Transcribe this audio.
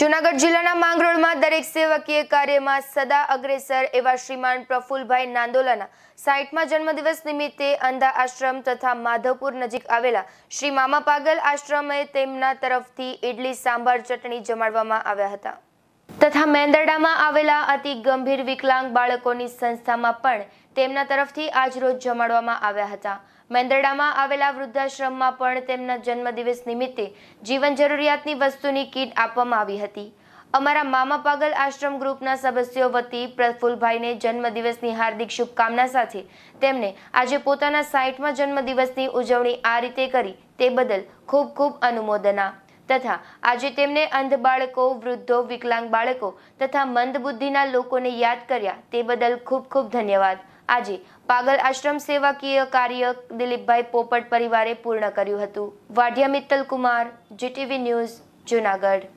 જુનાગઢ જિલ્લાના માંગરોળમાં દરેક સેવકીય કાર્યમાં સદા અગ્રેસર એવા શ્રીમાન પ્રફુલભાઈ નાંદોલાના સાઈઠમાં જન્મદિવસ નિમિત્તે અંધા આશ્રમ તથા માધવપુર નજીક આવેલા શ્રી મામા પાગલ આશ્રમે તેમના તરફથી ઇડલી સાંભાર ચટણી જમાડવામાં આવ્યા હતા તથા મેંદરડામાં આવેલા અતિ ગંભીર વિકલાંગ બાળકોની સંસ્થામાં પણ તેમના તરફથી આજ રોજ જમાડવામાં આવ્યા હતા મેંદરડામાં આવેલા વૃદ્ધાશ્રમમાં પણ તેમના જન્મદિવસ નિમિત્તે જીવન જરૂરિયાતની વસ્તુની કીટ આપવામાં આવી હતી અમારા મામા પાગલ આશ્રમ ગ્રુપના સદસ્યો વતી પ્રફુલભાઈને જન્મદિવસની હાર્દિક શુભકામના સાથે તેમને આજે પોતાના સાઠમાં જન્મદિવસની ઉજવણી આ રીતે કરી તે બદલ ખૂબ ખૂબ અનુમોદના તથા આજે તેમણે અંધ બાળકો વૃદ્ધો વિકલાંગ બાળકો તથા મંદ બુદ્ધિના લોકોને યાદ કર્યા તે બદલ ખૂબ ખૂબ ધન્યવાદ આજે પાગલ આશ્રમ સેવાકીય કાર્ય દિલીપભાઈ પોપટ પરિવારે પૂર્ણ કર્યું હતું વાઢિયા મિત્તલ કુમાર જીટીવી ન્યૂઝ જુનાગઢ